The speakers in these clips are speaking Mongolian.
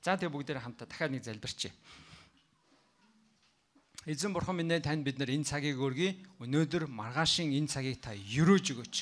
За тэгээ бүгдээр хамтаа дахиад нэг залбирчээ. Эзэн бурхан минь танд бид нар энэ цагийг өргөе. Өнөөдөр маргаашийн энэ цагийг та өрөөж өгөөч.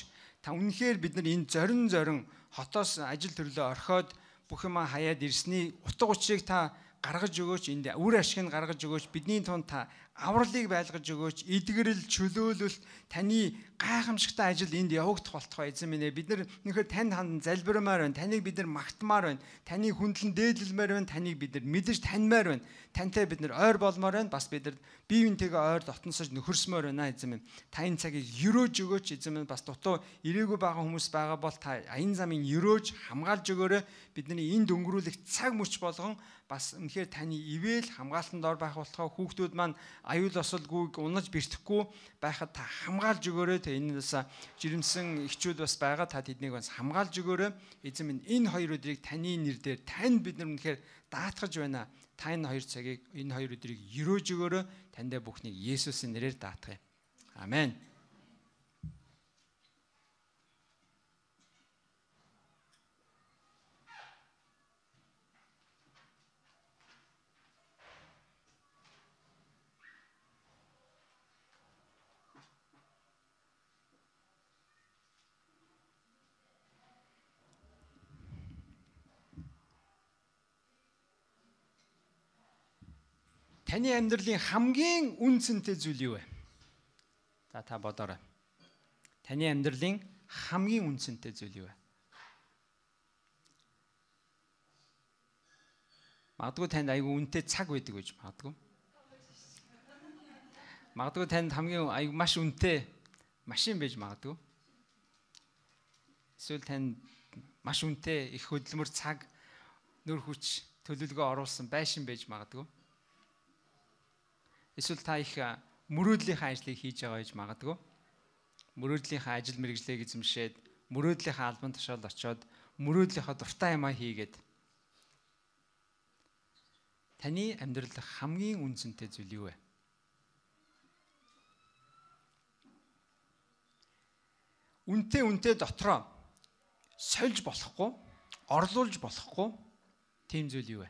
Та үнэхээр бид нар энэ зорин зорин хотоос ажил төрлөө орхиод бүх юма хаяад ирсний утга учирыг та гаргаж өгөөч энд үр ашиг нь гаргаж өгөөч бидний тунд та авралыг байлгаж өгөөч эдгэрэл чөлөөлөлт таны гайхамшигтай ажил энд явагдах болтугай эзэн минь ээ бид нар нөхөр танд хандан залбирмаар байна таныг бид нар магтмаар байна таны хүндлэн дээдлэлмээр байна таныг бид нар мэдэж таньмаар байна тантай бид нар ойр болмоор байна бас бид нар биевинтэйгээ ойр дотносож нөхөрсмөр байна эзэн минь та энэ цагийг өрөөж өгөөч эзэн минь бас дутуу ирээгүй байгаа хүмүүс байгаа бол та аян замын өрөөж хамгаалж өгөөрэ бидний энд өнгөрүүлэх цаг мөч болгон бас үнэхээр таны ивэл хамгаалтанд ор байх болохоо хүүхдүүд маань аюул ослгүйг унаж бэртэхгүй байхад та хамгаалж өгөөрэй. Тэ энэ бас жирэмсэн эхчүүд бас байгаа. Та тэднийг бас хамгаалж өгөөрэй. Эзэн минь энэ хоёр өдрийг таны нэрээр тань бид нар үнэхээр даатгаж байна. Та энэ хоёр цагийг энэ хоёр өдрийг өрөөж өгөөрэй. Тандаа бүхнийг Есүсийн нэрээр даатгая. Амен. Таны амьдралын хамгийн үнцэнтэй зүйл юу вэ? За та бодоорой. Таны амьдралын хамгийн үнцэнтэй зүйл юу вэ? Магадгүй танд айгүй үнэтэй цаг байдаг гэж магадгүй. Магадгүй танд хамгийн айгүй маш үнэтэй машин байж магадгүй. Эсвэл танд маш үнэтэй их хөдөлмөр цаг, нөр хүч, төлөвлөгөө оруулсан байшин байж магадгүй Эсвэл та их мөрөөдлийнхаа ажлыг хийж байгаа гэж магадгүй. Мөрөөдлийнхаа ажил мэргэжлийг эзэмшээд мөрөөдлийнхаа албан тушаалд очиод мөрөөдлийнхаа дуртай юмаа хийгээд таны амьдрал хамгийн үнцэнтэй зүйл юу вэ? Үнтэй үнтэй дотроо сольж болохгүй, орлуулж болохгүй тийм зүйл юу вэ?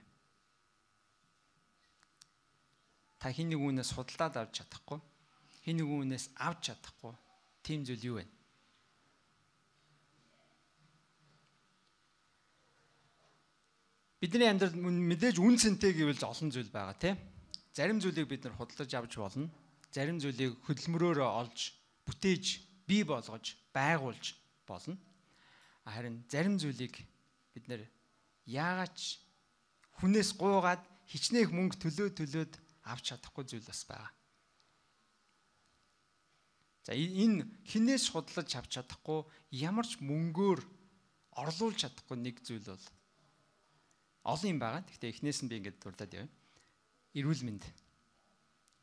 та хин нэг үнээс судалдаад авч чадахгүй хин нэг үнээс авч чадахгүй тийм зүйл юу вэ? Бидний амьдрал мэдээж үн цэнтэй гэвэл олон зүйл байгаа тийм. Зарим зүйлийг бид нар худалдаж авч болно. Зарим зүйлийг хөдөлмөрөөр олж, бүтээж, бий болгож, байгуулж болно. Харин зарим зүйлийг бид нар яагаач хүнээс гуугаад хичнээн мөнгө төлөө төлөөд авч чадахгүй зүйл бас байгаа. За энэ хинээс худалдаж авч чадахгүй ямар ч мөнгөөр орлуулж чадахгүй нэг зүйл бол олон юм байгаа. Гэхдээ эхнээс нь би ингээд дурдаад явъя. Эрүүл мэнд.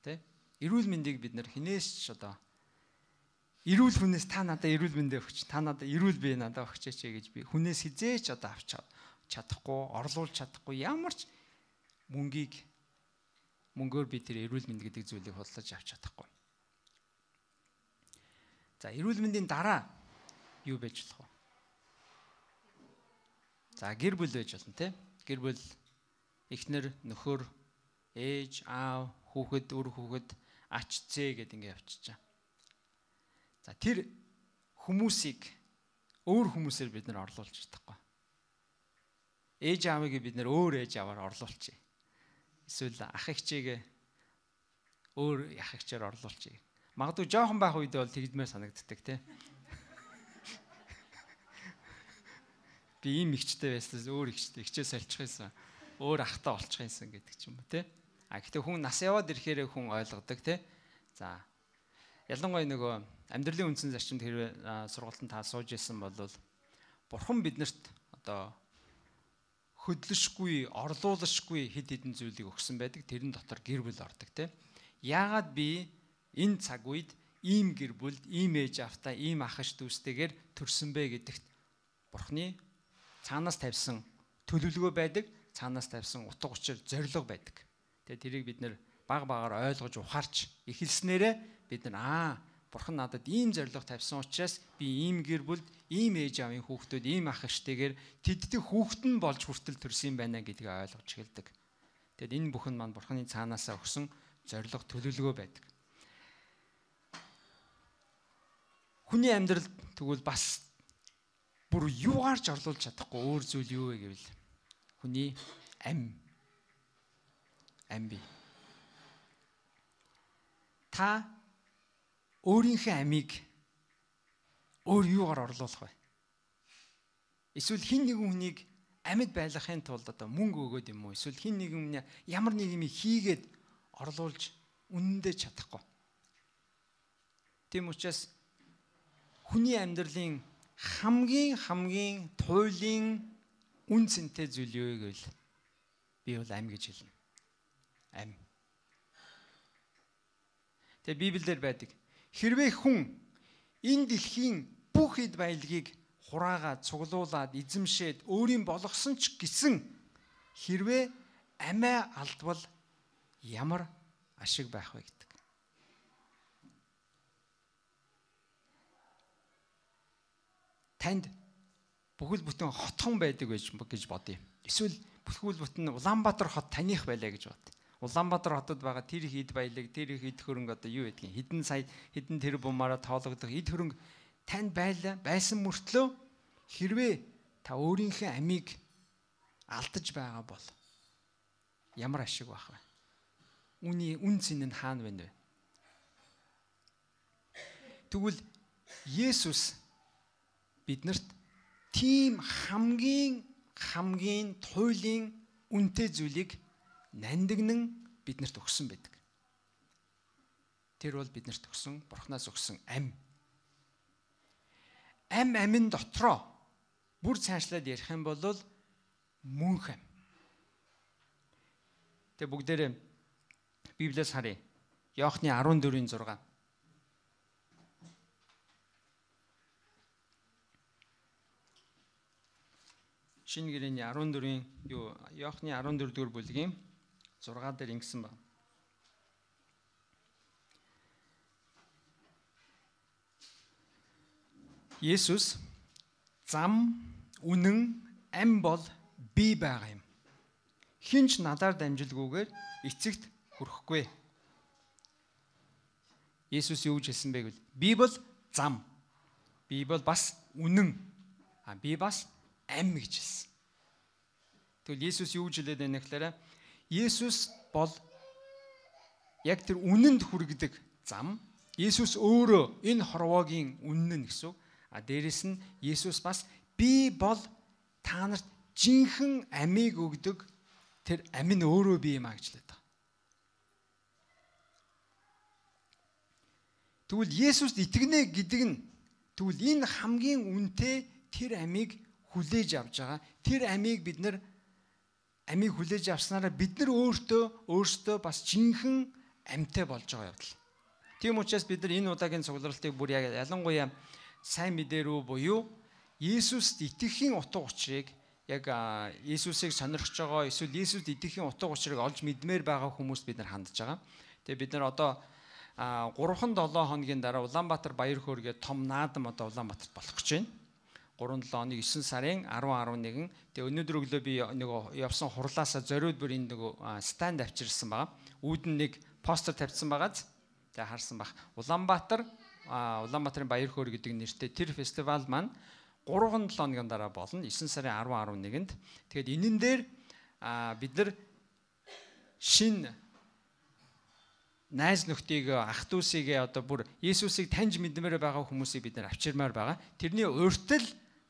Тэ? Эрүүл мэндийг бид нар хинээс ч одоо эрүүл хүнээс та надад эрүүл мэндэ өгч та надад эрүүл бие надад өгчээч гэж би хүнээс хизээч одоо авч чадахгүй орлуулж чадахгүй ямар ч мөнгийг мөнгөөр би тэр эрүүл мэнд гэдэг зүйлийг худалдаж авч чадахгүй. За эрүүл мэндийн дараа юу байж болох вэ? За гэр бүл байж болно тий. Гэр бүл эхнэр, нөхөр, ээж, аав, хүүхэд, үр хүүхэд, ач зээ гэд ингэ явчихаа. За тэр хүмүүсийг өөр хүмүүсээр бид нар орлуулж чадахгүй. Ээж аавыг бид нар өөр ээж аваар орлуулчих эсвэл ах эгчээгээ өөр ах эгчээр орлуулчих. Магадгүй жоохон байх үед бол тэгдмээр санагддаг тийм. Би ийм эгчтэй байсан өөр эгчтэй эгчээ солих юмсан. Өөр ахтай олчих юмсан гэдэг ч юм уу тийм. А гэхдээ хүн нас яваад ирэхээр хүн ойлгодог тийм. За. Ялангуяа нөгөө амьдралын үндсэн зарчимд хэрвээ сургалтанд та сууж исэн бол бурхан биднэрт одоо хөдлөшгүй, орлуулшгүй хэд хэдэн зүйлийг өгсөн байдаг. Тэрэн дотор гэр бүл ордог тийм. Яагаад би энэ цаг үед ийм гэр бүлд, ийм ээж автаа, ийм ахш дүүстэйгээр төрсөн бэ гэдэгт Бурхны цаанаас тавьсан төлөвлөгөө байдаг, цаанаас тавьсан утга учир зорилго байдаг. Тэгээ тэрийг бид нэр баг багаар ойлгож ухаарч эхэлснээрээ бид нар аа Бурхан надад ийм зориг тавьсан учраас би ийм гэр бүлд ийм ээж аавын хүүхдүүд ийм ах иштэйгээр тэддэг хүүхэд нь болж хүртэл төрсөн байна гэдгийг ойлгож эхэлдэг. Тэгэд энэ бүхэн маань Бурханы цаанаасаа өгсөн зориг төлөвлөгөө байдаг. Хүний амьдрал тэгвэл бас бүр юугаар ч орлуулж чадахгүй өөр зүйл юу вэ гэвэл хүний ам ам бий та өөрийнхөө амийг өөр юугаар орлуулах вэ? Эсвэл хин нэгэн хүнийг амьд байлгахын тулд одоо мөнгө өгөөд юм уу? Эсвэл хин нэгэн хүний ямар нэг юм хийгээд орлуулж үнэндээ чадахгүй. Тийм учраас хүний амьдралын хамгийн хамгийн туйлын үн цэнтэй зүйл юу гэвэл би бол амь гэж хэлнэ. Амь. Тэгээ Библиэлд байдаг Хэрвээ хүн энэ дэлхийн бүх эд баялагийг хураага цуглуулад эзэмшээд өөрийн болгосон ч гэсэн хэрвээ амиа алдвал ямар ашиг байх вэ гэдэг. Танд бүхэл бүтэн хотхон байдаг байж гэж бодъё. Эсвэл бүхэл бүтэн Улаанбаатар хот таних байлаа гэж бод. Улаанбаатар хотод байгаа тэр их эд баялаг, тэр их эд хөрөнгө одоо юу гэдгийг хэдэн сая, хэдэн тэрбумаараа тоологдох эд хөрөнгө тань байла байсан мөртлөө хэрвээ та өөрийнхөө амийг алдаж байгаа бол ямар ашиг байх вэ? Үний үн цэн нь хаана байна вэ? Тэгвэл Есүс биднэрт тийм хамгийн хамгийн туйлын үнэтэй зүйлийг нандинэн биднэрт өгсөн байдаг. Тэр бол биднэрт өгсөн, Бурханаас өгсөн ам. Ам амин дотроо бүр цаашлаад ярих юм бол мөнх ам. Тэгээ бүгдээрээ Библиэс харъя. Иохны 14-ийн 6. Шинэ гэрээний 14-ийн юу Иохны 14-р бүлгийн 6 дээр ингэсэн байна. Есүс зам, үнэн, ам бол би байгаа юм. Хинч надаар дамжилгүйгээр эцэгт хүрэхгүй. Есүс юу гэж хэлсэн бэ гэвэл би бол зам. Би бол бас үнэн. А би бас ам гэж хэлсэн. Тэгвэл Есүс юу гэж хэлээд байна гэхээр Есүс бол яг тэр үнэнд хүргэдэг зам. Есүс өөрөө энэ хорвоогийн үнэн нь гэсэн. А дээрэс нь Есүс бас би бол та нарт жинхэнэ амийг өгдөг тэр амь нь өөрөө би юм а гэж лээд байгаа. Тэгвэл Есүст итгэнэ гэдэг нь тэгвэл энэ хамгийн үнэтэй тэр амийг хүлээж авж байгаа. Тэр амийг бид нэр амийг хүлээж авснараа бид нар өөртөө өөртөө бас жинхэнэ амьтай болж байгаа явдал. Тийм учраас бид нар энэ удаагийн цугларалтыг бүр яг ялангуяа сайн мэдээ рүү буюу Иесуст итгэхийн утга учирыг яг Иесусыг сонирхож байгаа эсвэл Иесуст итгэхийн утга учирыг олж мэдмээр байгаа хүмүүс бид нар хандж байгаа. Тэгээ бид нар одоо 3-7 хоногийн дараа Улаанбаатар Баяр хөөргээ том наадам одоо Улаанбаатарт болох гэж байна. 37 оны 9 сарын 10-11. Тэгээ өнөөдөр өглөө би нөгөө явсан хурлаасаа зориуд бүр энэ нөгөө станд авчирсан байгаа. Үүд нь нэг постэр тавьсан байгааз тэгээ харсан баг. Улаанбаатар Улаанбаатарын Баяр хөөр гэдэг нэртэй тэр фестивал маань 3-7 хоногийн дараа болно 9 сарын 10-11-нд. Тэгээд энэн дээр бид нар шин найз нөхдийг ах дүүсийг одоо бүр Есүсийг таньж мэдмээр байгаа хүмүүсийг бид нар авчирмаар байгаа. Тэрний урьтл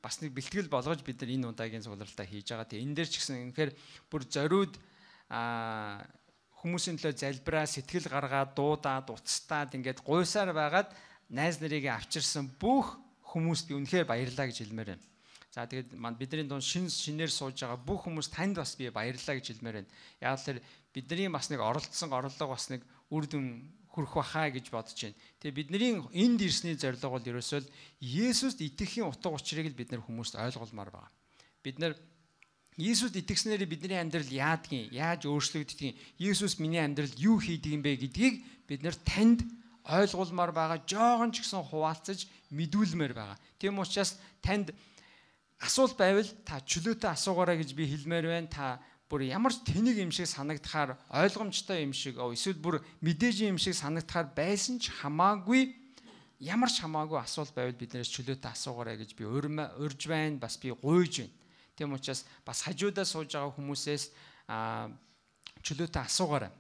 бас нэг бэлтгэл болгож бид нар энэ удаагийн суулралтаа хийж байгаа. Тэгээ энэ дээр ч гэсэн үнэхээр бүр зориуд а хүмүүсийн төлөө залбираа, сэтгэл гаргаад, дуудаад, уцтаад ингээд гуйсаар байгаад найз нарыг авчирсан бүх хүмүүст би үнэхээр баярлаа гэж хэлмээр байна. За тэгээд бидний дунд шин шинээр сууж байгаа бүх хүмүүс танд бас би баярлалаа гэж хэлмээр байна. Яг л тэр бидний бас нэг оролцсон орлого бас нэг үр дүн хүрэх бахаа гэж бодож байна. Тэгээ бидний энд ирсний зорилго бол ерөөсөө л Есүст итгэхийн утга учирыг л бид нар хүмүүст ойлгуулмаар байна. Бид нар Есүст итгэснээр бидний амьдрал яадгийн, яаж өөрчлөгддгийг, Есүс миний амьдралд юу хийдэг юм бэ гэдгийг бид нар танд ойлгуулмаар байгаа. Жогон ч гэсэн хуваалцаж мэдүүлмээр байгаа. Тийм учраас танд асуул байвал та чөлөөтэй асуугаарай гэж би хэлмээр байна. Та бүр ямар ч тэнийг юм шиг санагдахаар ойлгомжтой юм шиг эсвэл бүр мэдээж юм шиг санагдахаар байсан ч хамаагүй ямар ч хамаагүй асуул байвал биднээс чөлөөтэй асуугаарай гэж би урьж байна бас би гуйж байна. Тийм учраас бас хажуудаа сууж байгаа хүмүүсээс чөлөөтэй асуугаарай.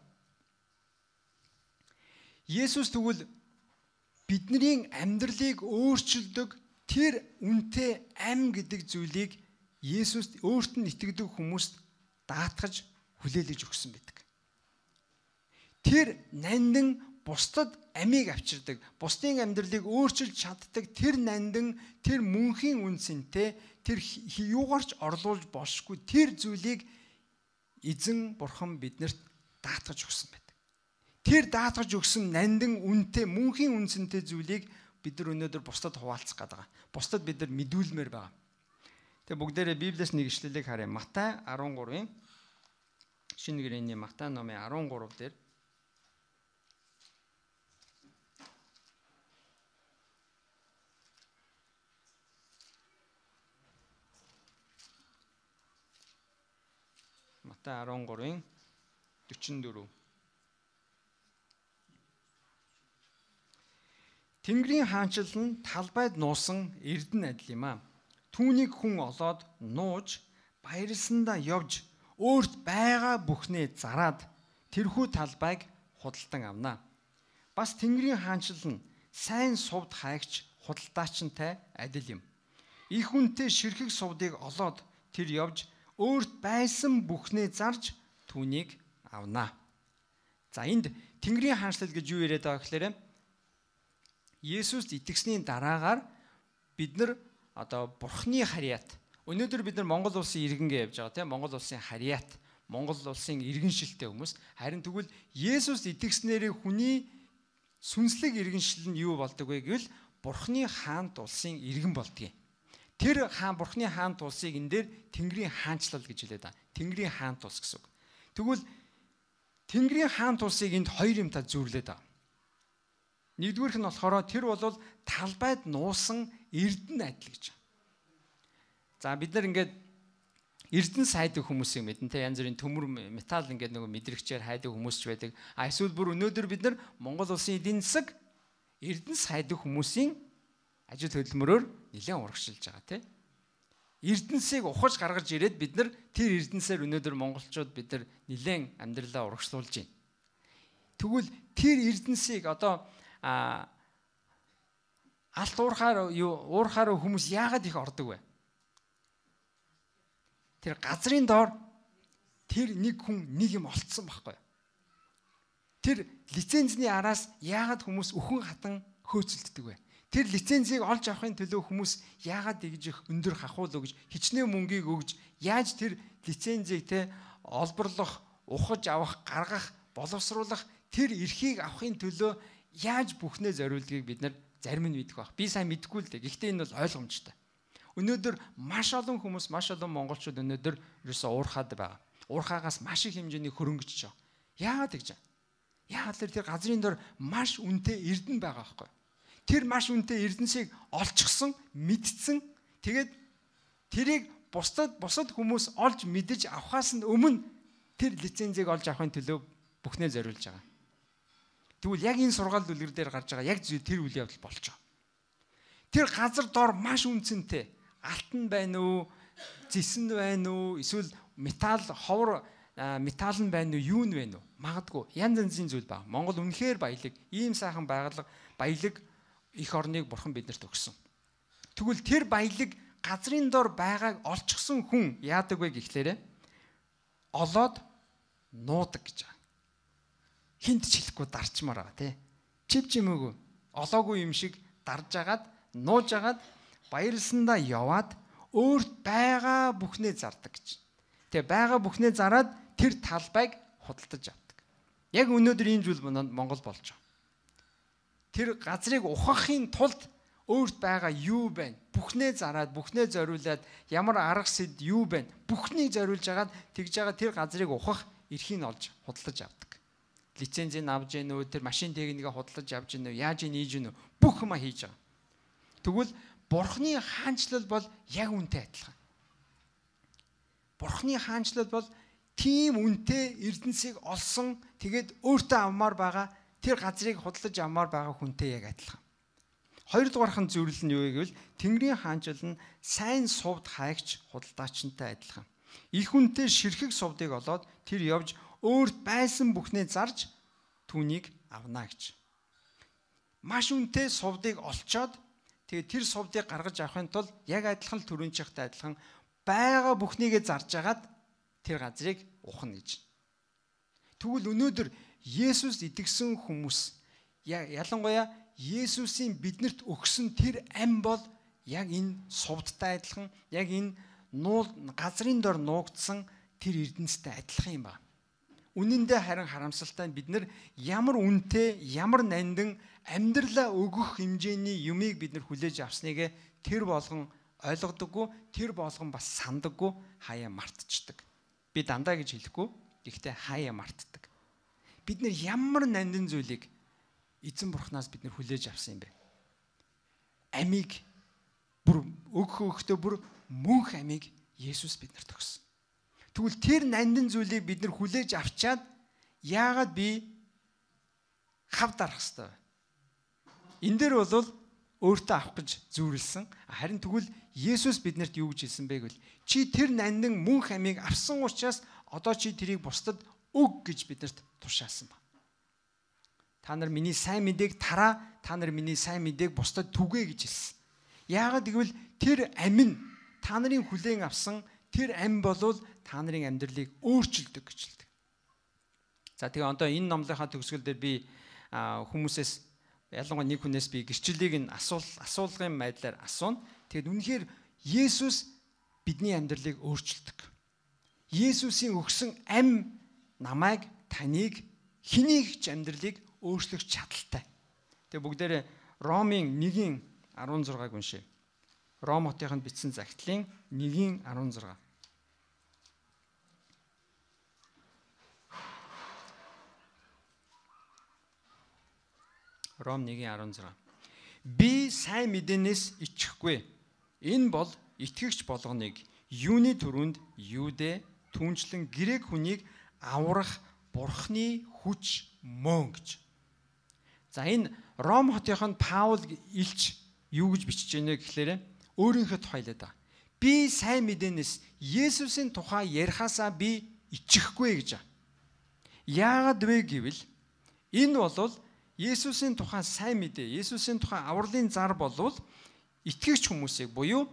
Есүс тэгвэл бидний амьдралыг өөрчилдөг тэр үнтэй ам гэдэг зүйлийг Есүст өөрт нь итгэдэг хүмүүст даатгаж хүлээлгэж өгсөн байдаг. Тэр нандин бусдад амийг авчирдаг, бусдын амьдралыг өөрчилж чаддаг тэр нандин, тэр мөнхийн үнсэнтэй, тэр юугаарч орлуулж бошгүй тэр зүйлийг эзэн бурхан биднэрт даатгаж өгсөн байдаг. Тэр даатгаж өгсөн нандин үнтэй, мөнхийн үнсэнтэй зүйлийг бид нар өнөөдөр бусдад хуваалцах гэдэг. Бусдад бид нар мэдүүлмээр байгаа Тэгээ бүгдээрээ Библиэс нэг ишлэлийг харъя. Матай 13-ын шинэ гэрээний Матай номын 13 дээр Матай 13-ын 44 Тэнгэрийн хаанчлал нь талбайд нуусан эрдэнэ адил юм аа Түүнийг хүн олоод нууж баярлсандаа явж өөрт байгаа бүхнээ зараад тэрхүү талбайг худалдан авнаа. Бас Тэнгэрийн хаанчлал нь сайн сувд хайгч худалдаачтай адил юм. Их үнэтэй ширхэг сувдыг олоод тэр явж өөрт байсан бүхнээ зарж түүнийг авнаа. За энд Тэнгэрийн хаанчлал гэж юу яриад байгаа гэхээр Есүст итгэсний дараагаар бид нар одоо бурхны харьяат өнөөдөр бид нар Монгол улсын иргэнгээ явьж байгаа тийм Монгол улсын харьяат Монгол улсын иргэншилтэй хүмүүс харин тэгвэл Есүс итгэснээрээ хүний сүнслэг иргэншил нь юу болдог вэ гэвэл бурхны хаант улсын иргэн болдгийг тэр хаан бурхны хаант улсыг энэ дээр Тэнгэрийн хаанчлал гэж хэлээд байгаа. Тэнгэрийн хаант улс гэсэн үг. Тэгвэл Тэнгэрийн хаант улсыг энд хоёр юмтай зүйрлээд байгаа. Нэгдүгüүрх нь болохоор тэр бол талбайд нуусан эрдэн адил гэж. За бид нар ингээд эрдэн сайдаг хүмүүсийг мэдэн тэ янз бүрийн төмөр металл ингээд нөгөө мэдрэгчээр хайдаг хүмүүс ч байдаг. А эсвэл бүр өнөөдөр бид нар Монгол улсын эдийн засаг эрдэн сайдаг хүмүүсийн ажил хөдөлмөрөөр нэлээд урагшилж байгаа тэ. Эрдэнсийг ухаж гаргаж ирээд бид нар тэр эрдэнсээр өнөөдөр монголчууд бид нар нэлээд амьдралаа урагшлуулж байна. Тэгвэл тэр эрдэнсийг одоо а алт уурхаар юу уурхаар хүмүүс яагаад их ордог вэ? Тэр газрын доор тэр нэг хүн нэг юм олцсон байхгүй. Тэр лицензний араас яагаад хүмүүс өхөн хатан хөөцөлддөг вэ? тэр лицензийг олж авахын төлөө хүмүүс яагаад ингэж их өндөр хахуулв гэж хичнээн мөнгийг өгж яаж тэр лицензийг те олборлох, ухаж авах, гаргах, боловсруулах тэр эрхийг авахын төлөө яаж бүхнээ зориулдгийг бид нар зарим нь мэдэх бах. Би сайн мэдэхгүй л дээ. Гэхдээ энэ бол ойлгомжтой. Өнөөдөр маш олон хүмүүс, маш олон монголчууд өнөөдөр ерөөсөө уурхаад байгаа. Уурхаагаас маш их хэмжээний хөрөнгөж чаа. Яагаад гэж вэ? Яагаад тэр газрын дор маш үнэтэй эрдэн байгаа байхгүй. Тэр маш үнэтэй эрдэнсийг олчихсан, мэдсэн. Тэгээд тэрийг бусдад бусад хүмүүс олж мэдэж авахаас өмнө тэр лицензийг олж авахын төлөө бүхнээ зориулж байгаа. Тэгвэл яг энэ сургаал үлгэр дээр гарч байгаа яг зөв тэр үйл явдал болж байгаа. Тэр газар дор маш үнцэнтэй алтан байна уу, зэсэн байна уу, эсвэл металл ховор металл нь байна уу, юу нь байна уу? Магадгүй янз янзын зүйл баг. Монгол үнэхээр баялаг, ийм сайхан байгаль, баялаг их орныг бурхан бидэнд өгсөн. Тэгвэл тэр баялаг газрын дор байгааг олчихсан хүн яадаг вэ гэхлээрээ олоод нуудаг гэж байна хинт ч хэлэхгүй дарчмаар байгаа тий. Чив чимээгүй олоогүй юм шиг дарж агаад нууж агаад баярлсандаа яваад өөрт байгаа бүхнээ зардаг гэж. Тэгээ байгаа бүхнээ зараад тэр талбайг худалдаж авдаг. Яг өнөөдөр ийм зүйл Монгол болж байгаа. Тэр газрыг ухахын тулд өөрт байгаа юу байна? Бүхнээ зараад, бүхнээ зориулаад ямар арга сэд юу байна? Бүхнийг зориулж агаад тэгж байгаа тэр газрыг ухах эрхийг олж худалдаж авдаг лицензийг авж гэнэ үү тэр машин техникээ худалдаж авж гэнэ үү яаж нээж гэнэ үү бүх юма хийж байгаа. Тэгвэл бурхны хаанчлал бол яг үнтэй адилхан. Бурхны хаанчлал бол тийм үнтэй эрдэнсийг олсон тэгээд өөртөө авмаар байгаа тэр газрыг худалдаж авмаар байгаа хүнтэй яг адилхан. Хоёрдугаархан зөвлөл нь юу вэ гэвэл Тэнгэрийн хаанчлал нь сайн сувд хайгч худалдаачтай адилхан. Их үнтэй ширхэг сувдыг олоод тэр явж өөрт байсан бүхнээ зарж түүнийг авна гэж. Маш үнэтэй сувдыг олцоод тэгээ тэр сувдыг гаргаж авахын тулд яг адилхан төрөнчихтэй адилхан байгаа бүхнийгээ зарж агаад тэр газрыг ухна гэж. Тэгвэл өнөөдөр Есүс идэгсэн хүмүүс ялангуяа Есүсийн биднэрт өгсөн тэр ам бол яг энэ сувдтай адилхан яг энэ нуул газрын дор нуугдсан тэр эрдэнэстэй адилхан юм байна үнэндээ харин харамсалтай бид нар ямар үнэтэй, ямар нандин амьдралаа өгөх хэмжээний юмыг бид нар хүлээж авсныг тэр болгон ойлгодоггүй, тэр болгон бас сандаггүй хаяа мартчихдаг. Би дандаа гэж хэлэхгүй, гэхдээ хаяа мартдаг. Бид нар ямар нандин зүйлийг эзэн бурхнаас бид нар хүлээж авсан юм бэ? Амийг бүр өгөх өгтөө бүр мөнх амийг Есүс бидэнд өгсөн. Тэгвэл тэр нандин зүйлийг бид нар хүлээж авчаад яагаад би хав дарах хэвээр. Эн дээр бол өөртөө авах гэж зүйрлсэн. Харин тэгвэл Есүс биднэрт юу гэж хэлсэн бэ гэвэл чи тэр нандин мөн хамийг авсан учраас одоо чи тэрийг бусдад өг гэж биднэрт тушаасан ба. Та нар миний сайн мэдээг тараа, та нар миний сайн мэдээг бусдад түгэ гэж хэлсэн. Яагаад гэвэл тэр амин та нарын хүлээн авсан тэр ам болвол та нарын амьдралыг өөрчилдөг гэж хэлдэг. За тэгээ одоо энэ номлынхаа төгсгөл дээр би хүмүүсээс ялангуяа нэг хүнээс би гэрчлэлийг нь асуул асуулгын байдлаар асууна. Тэгэд үнэхээр Есүс бидний амьдралыг өөрчилдөг. Есүсийн өгсөн ам намайг таныг хэнийг ч амьдралыг өөрчлөх чадaltaй. Тэгээ бүгдээрээ Ромын 1-ийн 16-г уншъя. Ром хотынд бичсэн загтлын 1-ийн 16. Ром 1:16. Би сайн мэдээнээс ичихгүй. Энэ бол итгэгч болгоныг юуны төрөнд юудэ түнчлэн грек хүнийг аврах бурхны хүч мөн гэж. За энэ Ром хотынх нь Паул илч юу гэж бичиж байна гэхээр өөрийнхөө тухай л да. Би сайн мэдээнээс Есүсийн тухай ярихаасаа би ичихгүй гэж. Яагаад вэ гэвэл энэ бол Есүсийн тухайн сайн мэдээ, Есүсийн тухайн авралын зар болвол итгэгч хүмүүсийг буюу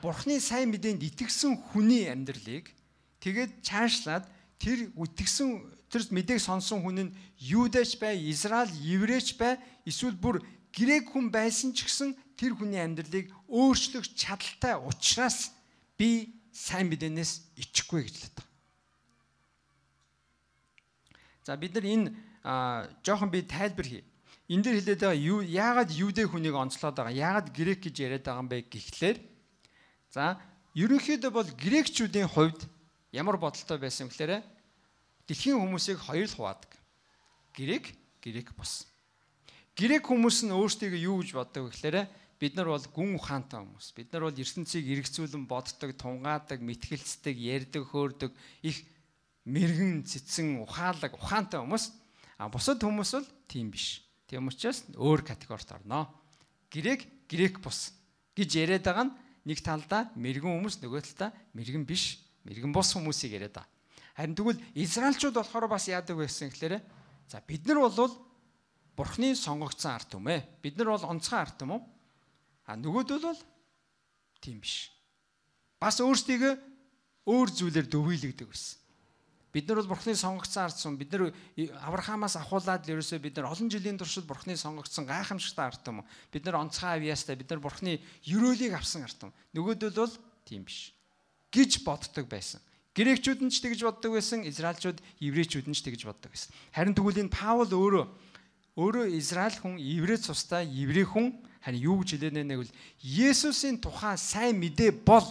Бурхны сайн мэдээнд итгэсэн хүний амьдралыг тэгээд цаашлаад тэр үтгэсэн тэр мэдээг сонсон хүн нь юудэч бай, Израиль, еврейч бай, эсвэл бүр грек хүн байсан ч гэсэн тэр хүний амьдралыг өөрчлөх чадaltaй учраас би сайн мэдээнээс ичихгүй гэж л байна. За бид нар энэ а жоохон би тайлбар хий. Энд дээр хэлээд байгаа юу яагаад юудэ хүнийг онцлоод байгаа? Яагаад грек гэж яриад байгаа юм бэ гэхлээр за ерөнхийдөө бол грекчүүдийн хувьд ямар бодолтой байсан гэхээр дэлхийн хүмүүсийг хоёр л хуваадаг. Грек, грек бос. Грек хүмүүс нь өөрсдөө юу гэж боддог гэхээр бид нар бол гүн ухаантай хүмүүс. Бид нар бол ертөнцийг эргэцүүлэн боддог, тунгаадаг, мэтгэлцдэг, ярьдаг, хөөрдөг их мэрэгэн цэцэн ухаалаг ухаантай хүмүүс. А бусад хүмүүс бол тийм биш. Тийм учраас өөр категорид орно. Грек грек бус гэж яриад байгаа нь нэг талдаа мэрэгэн хүмүүс нөгөө талдаа мэрэгэн биш, мэрэгэн бус хүмүүсийг яриад байгаа. Харин тэгвэл Израильчууд болохоор бас яадаг байсан гэхээр за бид нар бол Бурхны сонгогдсон ард юм ээ. Бид нар бол онцгой ард юм уу? А нөгөөдөл бол тийм биш. Бас өөрсдийг өөр зүйлээр дүвийлэгдэг байсан. Бид нар бол Бурхны сонгогдсон ард сүм. Бид нар Авраамаас ахуулаад л ерөөсөө бид нар олон жилийн туршид Бурхны сонгогдсон гайхамшигтай ард юм. Бид нар онцгой авьяастай, бид нар Бурхны ерөөлийг авсан ард юм. Нөгөөдөл бол тийм биш. гэж боддог байсан. Грекчүүд нь ч тэгж боддог байсан, Израильчууд, еврейчүүд нь ч тэгж боддог байсан. Харин тэгвэл энэ Паул өөрөө өөрөө Израиль хүн, еврей цустай, еврей хүн харин юу гэж хэлэнэ нэг бол Есүсийн тухайн сайн мэдээ бол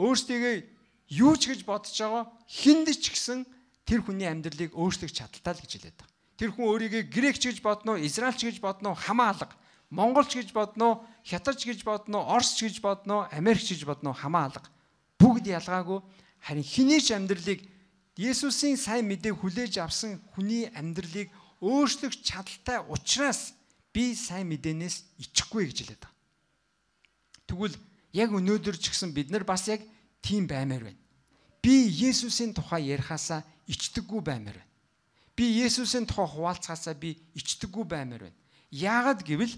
өөрсдөө юу ч гэж бодож байгаа хинд ч гэсэн тэр хүний амьдралыг өөрчлөх чадaltaа л гэж хэлээд байгаа. Тэр хүн өөрийгөө грекч гэж бодно уу, израилч гэж бодно уу, хамаа алга. Монголч гэж бодно уу, хятадч гэж бодно уу, орсч гэж бодно уу, americч гэж бодно уу, хамаа алга. Бүгд ялгаагүй харин хэний ч амьдралыг Есүсийн сайн мэдээг хүлээж авсан хүний амьдралыг өөрчлөх чадaltaй учраас би сайн мэдээнээс ичихгүй гэж хэлээд байгаа. Тэгвэл яг өнөөдөр ч гэсэн бид нар бас яг тийм баймаар байна. Би Есүсийн тухай ярихаасаа ичдэггүй баймаар байна. Би Есүсийн тухай хуваалцахаасаа би ичдэггүй баймаар байна. Яагад гэвэл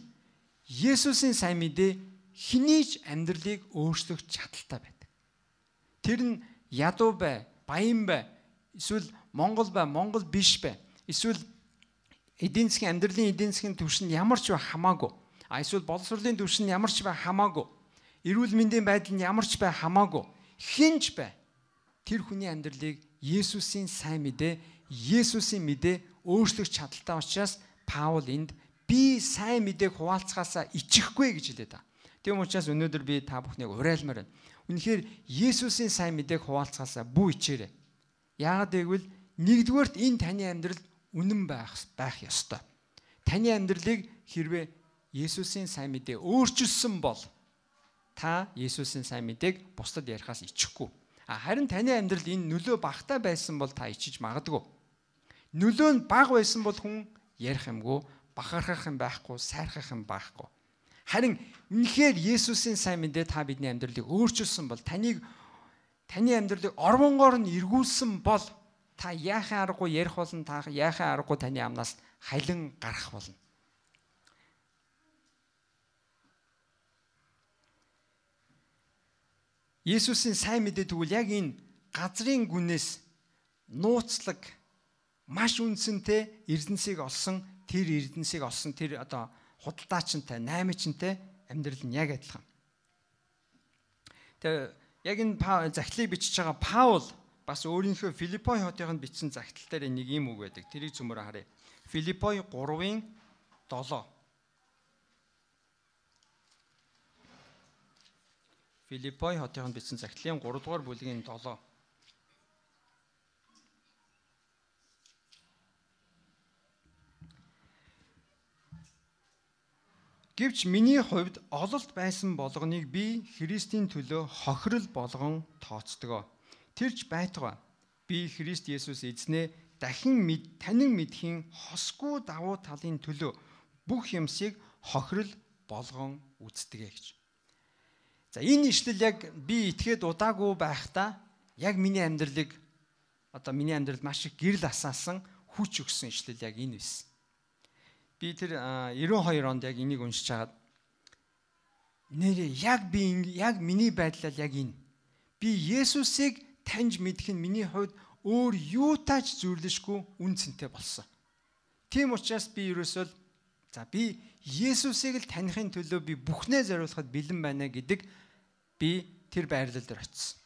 Есүсийн сайн мэдээ хэний ч амьдралыг өөрчлөх чадaltaй байдаг. Тэр нь ядуу бай, баян бай, эсвэл Монгол бай, Монгол биш бай, эсвэл эдийн засгийн амьдралын эдийн засгийн түвшин ямар ч бай хамаагүй. А эсвэл боловсролын түвшин ямар ч бай хамаагүй. Эрүүл мэндийн байдал нь ямар ч бай хамаагүй хинж бай. Тэр хүний амьдралыг Есүсийн сайн мэдээ, Есүсийн мэдээ өөрчлөх чадaltaа учраас Паул энд би сайн мэдээг хуваалцахаасаа ичихгүй гэж хэлээд байгаа. Тийм учраас өнөөдөр би та бүхнийг уриалмаар байна. Үнэхээр Есүсийн сайн мэдээг хуваалцахаасаа бүү ичээрэй. Яагаад гэвэл нэгдүгээрт энэ таны амьдрал үнэн байх байх ёстой. Таны амьдралыг хэрвээ Есүсийн сайн мэдээ өөрчилсөн бол та Есүсийн сайн мэдээг бусдад ярихаас ичихгүй. А харин таны амьдрал энэ нөлөө багтаа байсан бол та ичиж магадгүй. Нөлөө нь бага байсан бол хүн ярих юмгүй, бахархах юм байхгүй, сайрхах юм байхгүй. Харин үнэхээр Есүсийн сайн мэдээ та бидний амьдралыг өөрчилсөн бол таныг таны амьдралыг орвонгоор нь эргүүлсэн бол та яахын аргагүй ярих болон та яахын аргагүй таны амнаас халин гарах болно. Есүсийн сайн мэдээ тэгвэл яг энэ газрын гүнээс нууцлаг маш үнсэнтэй эрдэнсийг олсон тэр эрдэнсийг олсон тэр одоо худалдаачтай наймичтай амьдрал нь яг адилхан. Тэгээ яг энэ захидлыг бичиж байгаа Паул бас өөрийнхөө Филиппой хотын бичсэн захидал дээр нэг юм үг байдаг. Тэрийг зөвмөрө харъя. Филиппой 3-ын 7 Филиппой хотынд бичсэн захидлын 3 дугаар бүлгийн 7 Гэвч миний хувьд ололт байсан болгоныг би Христийн төлөө хохирол болгон тооцдгоо. Тэрч байтугай. Би Христ Есүс эзнээ дахин мэд танин мэдхийн хосгүй давуу талын төлөө бүх юмсыг хохирол болгон үздэгэ гэж. За энэ ишлэл яг би итгэхэд удаагүй байхдаа яг миний амьдралыг одоо миний амьдрал маш их гэрэл асаасан хүч өгсөн ишлэл яг энэ байсан. Би тэр 92 онд яг энийг уншиж чагаад нэрээ яг би яг миний байдлал яг энэ. Би Есүсийг таньж мэдэх нь миний хувьд өөр юутаач зөвлөшгүй үн цэнтэй болсон. Тийм учраас би ерөөсөө за би Есүсийг л таних төлөө би бүхнээ зориулахад бэлэн байна гэдэг би тэр байрлал дээр очисон.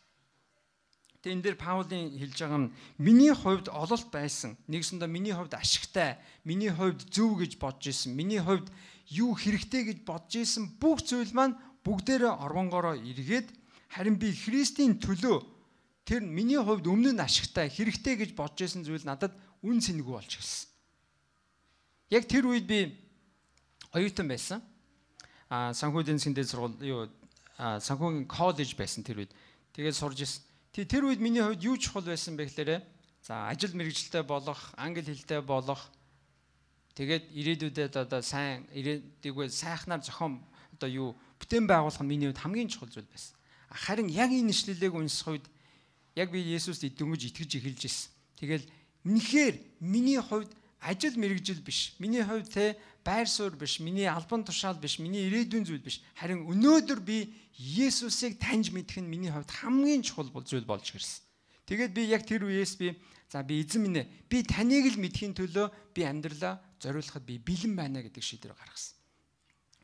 Тэгээ энэ дээр Паулийн хэлж байгаа нь миний хувьд ололт байсан. Нэгсэндээ миний хувьд ашигтай, миний хувьд зөв гэж бодож исэн, миний хувьд юу хэрэгтэй гэж бодож исэн бүх зүйл маань бүгдээрээ оргонгороо эргээд харин би Христийн төлөө тэр миний хувьд өмнө нь ашигтай, хэрэгтэй гэж бодож исэн зүйл надад үн сэнгүй болж эхэлсэн. Яг тэр үед би оюутан байсан. А санхүүжилтийн сэндэл сургууль юу санхүүгийн коллеж байсан тэр үед. Тэгээд сурж ирсэн. Тэг тэр үед миний хувьд юу чухал байсан бэ гэхээр за ажил мэрэгжилтэй болох, англи хэлтэй болох тэгээд ирээдүйдээ одоо сайн ирээдүйгөө сайхнаар зохион одоо юу бүтээн байгуулах нь миний хувьд хамгийн чухал зүйл байсан. Харин яг энэ нэшлэлийг унсах үед яг би Есүст дөнгөж итгэж эхэлж ирсэн. Тэгэл үнэхээр миний хувьд ажил мэрэгжил биш. Миний хувьд те байр суурь биш, миний албан тушаал биш, миний ирээдүйн зүйл биш. Харин өнөөдөр би Есүсийг таньж мэдэх нь миний хувьд хамгийн чухал зүйл болж ирсэн. Тэгээд би яг тэр үеэс би за би эзэн минь ээ би таныг л мэдхийн төлөө би амьдралаа зориулахад би бэлэн байна гэдэг шийдвэр гаргасан.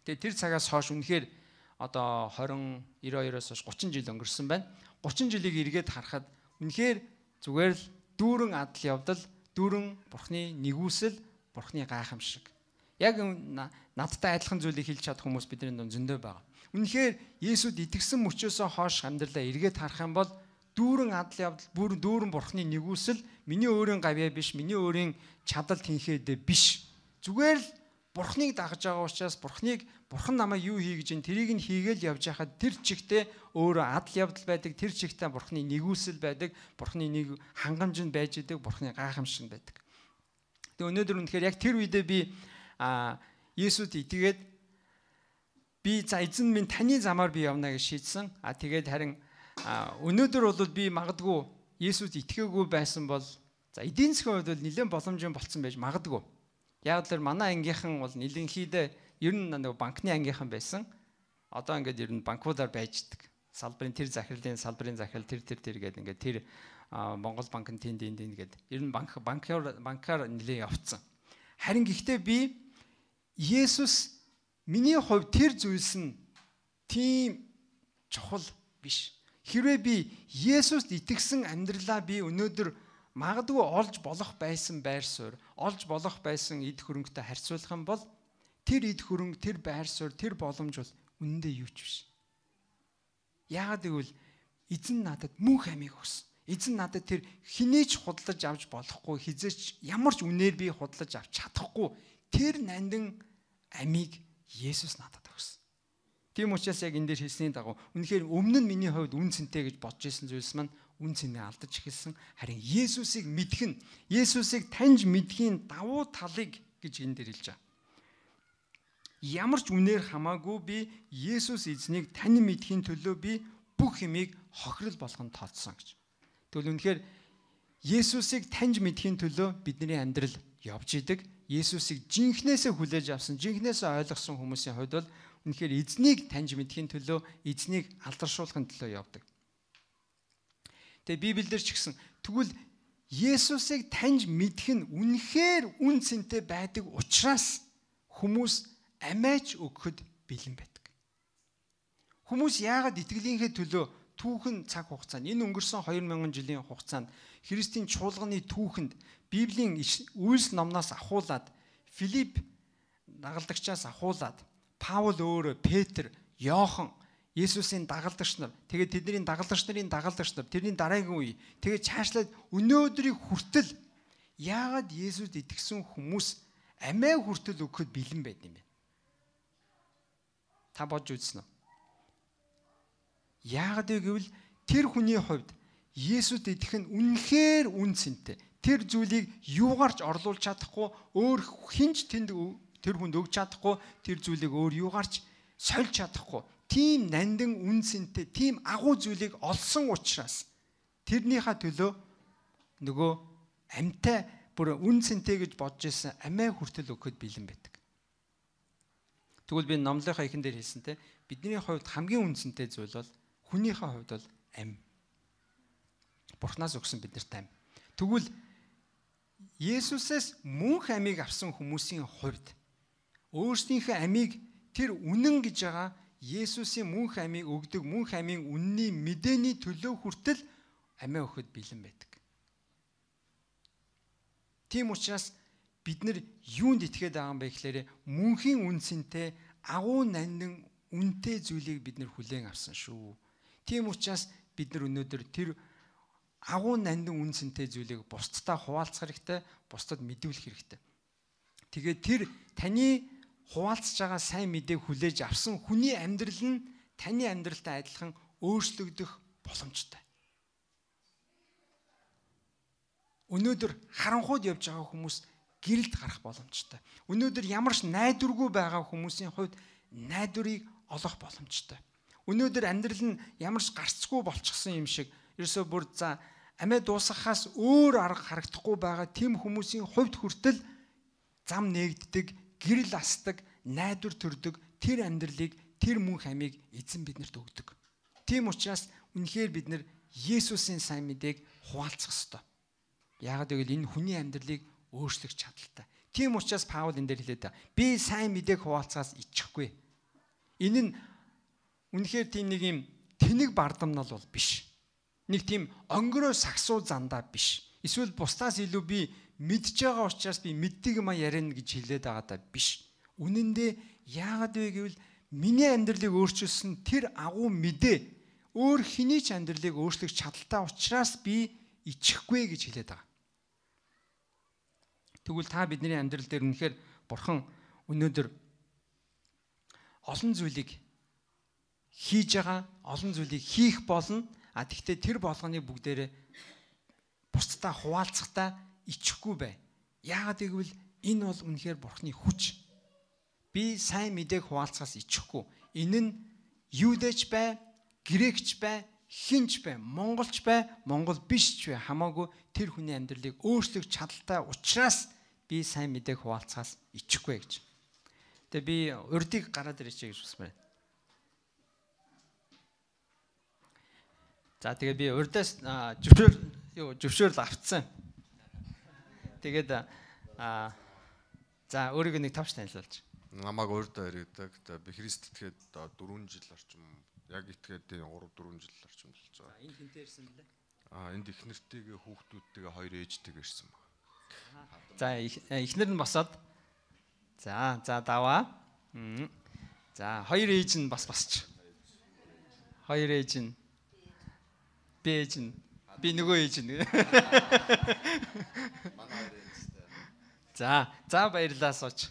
Тэгээд тэр цагаас хойш үнэхээр одоо 20 92-оос хойш 30 жил өнгөрсөн байна. 30 жилийг эргээд харахад үнэхээр зүгээр л дүүрэн адал явдал, дүүрэн бурхны нэгүсэл, бурхны гайхамшиг. Яг надтай адилхан зүйлийг хэлж чадах хүмүүс бидний дунд зөндөө байгаа. Үнэхээр Есүд итгэсэн мөчөөсөө хойш амьдралаа эргээд харах юм бол дүүрэн адал явдал, бүр дүүрэн бурхны нэгүсэл миний өөрийн гавья биш, миний өөрийн чадалт хинхээд биш. Зүгээр л бурхныг дагж байгаа учраас бурхныг бурхан намайг юу хий гэж ин тэрийг нь хийгээл явж хахад тэр чигтээ өөрөө адал явдал байдаг тэр чигтээ бурхны нэгүсэл байдаг бурхны нэг хангамж нь байж идэг бурхны гайхамшиг нь байдаг. Тэгээ өнөөдөр үнэхээр яг тэр үедээ би а Есүд итгээд би за эзэн минь таны замаар би явна гэж шийдсэн. А тэгээд харин өнөөдөр бол би магадгүй Есүд итгээгүй байсан бол за эдийн засгийн хувьд бол нэлээд боломжийн болцсон байж магадгүй. Яг л манай ангийнхан бол нэлэнхийдээ ер нь нэг банкны ангийнхан байсан. Одоо ингээд ер нь банкудаар байждаг. Салбарын тэр захирлын салбарын захирал тэр тэр тэр гэдэг ингээд тэр Монгол банкны тэнд энд энд гэдэг. Ер нь банк банкаар банкаар нэлээд явцсан. Харин гэхдээ би Есүс миний хувь тэр зүйлс нь тийм чухал биш. Хэрвээ би Есүст итгэсэн амьдралаа би өнөөдөр магадгүй олж болох байсан байр суурь, олж болох байсан эд хөрөнгөтэй харьцуулах юм бол тэр эд хөрөнгө, тэр байр суурь, тэр боломж бол үнэндээ юу ч биш. Яагаад гэвэл эзэн надад мөнх амийг өгсөн. Эзэн надад тэр хинээч худалдаж авч болохгүй, хизээч ямар ч үнээр би худалдаж авч чадахгүй тэр нандин амийг Есүс надад өгсөн. Тийм учраас яг энэ дээр хэлсний дагуу үнэхээр өмнө нь миний хувьд үн цэнтэй гэж бодож исэн зүйлс маань үн цэнэ алдаж эхэлсэн. Харин Есүсийг мэдэх нь Есүсийг таньж мэдхийн давуу талыг гэж энэ дээр хэлж байгаа. Ямар ч үнээр хамаагүй би Есүс эзнийг тань мэдхийн төлөө би бүх юмыг хохирол болгон тооцсон гэж. Тэгвэл үнэхээр Есүсийг таньж мэдхийн төлөө бидний амьдрал явж идэг. Есүсийг жинхнээсээ хүлээж авсан, жинхнээсээ ойлгосон хүмүүсийн хувьд бол үнэхээр эзнийг таньж мэдхийн төлөө, эзнийг алдаршуулахын төлөө явдаг. Тэгээ Библиэлд ч гэсэн тэгвэл Есүсийг таньж мэдэх нь үнэхээр үн цэнтэй байдаг учраас хүмүүс амиач өгөхөд бэлэн байдаг. Хүмүүс яагаад итгэлийнхээ төлөө түүхэн цаг хугацаанд энэ өнгөрсөн 2000 жилийн хугацаанд Христийн чуулганы түүхэнд Библийн үйлс номноос ахуулаад Филипп дагалдагчаас ахуулаад Паул өөрөө Петр, Йохан Есүсийн дагалдагч нар тэгээд тэдний дагалдагч нарын дагалдагч нар тэрний дараагийн үе тэгээд цаашлаад өнөөдрийг хүртэл яагаад Есүст итгэсэн хүмүүс амиа хүртэл өгөхөд бэлэн байд юм бэ? Та бодж үзсэн үү? Яагаад вэ гэвэл тэр хүний хувьд Есүст идэх нь үнэхээр үн цэнтэй. Тэр зүйлийг юугаарч орлуулж чадахгүй, өөр хинж тэнд тэр хүнд өгч чадахгүй, тэр зүйлийг өөр юугаарч сольж чадахгүй. Тийм нандин үн цэнтэй, тийм агуу зүйлийг олсон учраас тэрнийхээ төлөө нөгөө амьтаа бүр үн цэнтэй гэж бодож исэн амиа хүртэл өгөхөд бэлэн байдаг. Тэгвэл би номлынхаа ихэн дээр хэлсэн те бидний хувьд хамгийн үн цэнтэй зүйл бол Хүнийхээ хувьд бол амь. Бурхнаас өгсөн биднэрт амь. Тэгвэл Есүсээс мөнх амийг авсан хүмүүсийн хувьд өөрсдийнхөө амийг тэр үнэн гэж байгаа Есүсийн мөнх амийг өгдөг мөнх амийн үнний мэдээний төлөө хүртэл амиа өгөхөд бэлэн байдаг. Тийм учраас бид нар юунд итгээд байгаа юм бэ гэхээр мөнхийн үнсэнтэй агуу нандин үнтэй зүйлийг бид нар хүлээн авсан шүү Тийм учраас бид нар өнөөдөр тэр агуу нандин үнсэнтэй зүйлийг бусдтай хуваалцах хэрэгтэй, бусдад мэдүүлэх хэрэгтэй. Тэгээд тэр таны хуваалцж байгаа сайн мэдээг хүлээж авсан хүний амьдрал нь таны амьдралтай адилхан өөрчлөгдөх боломжтой. Өнөөдөр харанхууд явж байгаа хүмүүс гэрэлд гарах боломжтой. Өнөөдөр ямар ч найдваргүй байгаа хүмүүсийн хувьд найдварыг олох боломжтой. Өнөөдөр амьдрал нь ямарч гарцгүй болчихсон юм шиг ерөөсөө бүр за амиа дуусгахаас өөр арга харагдахгүй байгаа тийм хүмүүсийн хувьд хүртэл зам нээгддэг, гэрэл асдаг, найдвар төрдөг тэр амьдралыг тэр мөн хамиг эзэн биднэрт өгдөг. Тийм учраас үнэхээр бид нар Есүсийн сайн мэдээг хуваалцах ёстой. Яагаад гэвэл энэ хүний амьдралыг өөрчлөх чадaltaй. Тийм учраас Паул энэ дээр хэлээд байгаа. Би сайн мэдээг хуваалцаас ичихгүй. Энэ нь Үнэхээр тийм нэг юм тэнэг бардамнал бол биш. Нэг тийм өнгөрөө сагсуу зандаа биш. Эсвэл бусдаас илүү би мэдж байгаа учраас би мэддэг юм а ярина гэж хэлээд байгаа даа биш. Үнэн дээр яагаад вэ гэвэл миний амьдралыг өөрчилсөн тэр агуу мэдээ өөр хэний ч амьдралыг өөрчлөх чадaltaа учраас би ичихгүй гэж хэлээд байгаа. Тэгвэл та бидний амьдрал дээр үнэхээр бурхан өнөөдөр олон зүйлийг хийж байгаа олон зүйлийг хийх болно. А тэгвэл тэр болгоны бүгдээрээ бусдаа хуваалцахтаа ичихгүй бай. Яагаад гэвэл энэ бол үнэхээр бурхны хүч. Би сайн мэдээг хуваалцахаас ичихгүй. Энэ нь юудэч бай, грекч бай, хинч бай, монголч бай, монгол биш ч бай хамаагүй тэр хүний амьдралыг өөрчлөх чадaltaй учраас би сайн мэдээг хуваалцахаас ичихгүй гэж. Тэгээ би урдыг гараад ирэх гэж бусмаар байна. За тэгээд би урдаас зөвшөөр юу зөвшөөрөл авцсан. Тэгээд аа за өөрийгөө нэг тавч танилцуулж. Намааг урд өргөдөг. Би Христ итгээд 4 жил орчим яг итгээд 3 4 жил орчим болж байгаа. За энэ хинтээ ирсэн лээ. Аа энд их нэртэйгээ хүүхдүүдтэйгээ хоёр ээжтэйг ирсэн баг. За э, эхнэр нь босоод за за даваа. За хоёр ээж нь бас босч. Хоёр ээж нь Би ээж нь. Би нөгөө ээж нь. За, за баярлалаа сууч.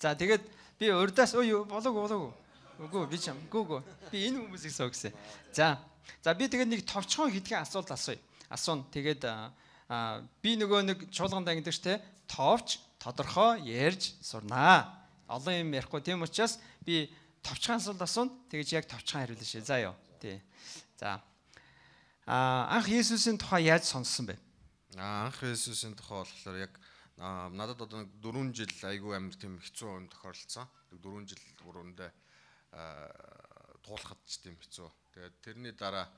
За тэгээд би урдаас уу болог болог. Үгүй би чам. Гүү гүү. Би энэ хүмүүсийг суу гэсэн. За. За би тэгээд нэг товчхон хэдхэн асуулт асууя. Асууна. Тэгээд аа би нөгөө нэг чуулганд ангидагч те товч тодорхой ярьж сурнаа. Олон юм ярихгүй тийм учраас би товчхон асуулт асууна. Тэгэж яг товчхон хариулна шээ. За ёо. Тий. За. А анх Есүсийн тухай яаж сонссон бэ? Анх Есүсийн тухай болохоор яг надад одоо 4 жил айгүй амир тийм хэцүү юм тохиолдсон. 4 жил бүр өндөө туулахад ч тийм хэцүү. Тэгээд тэрний дараа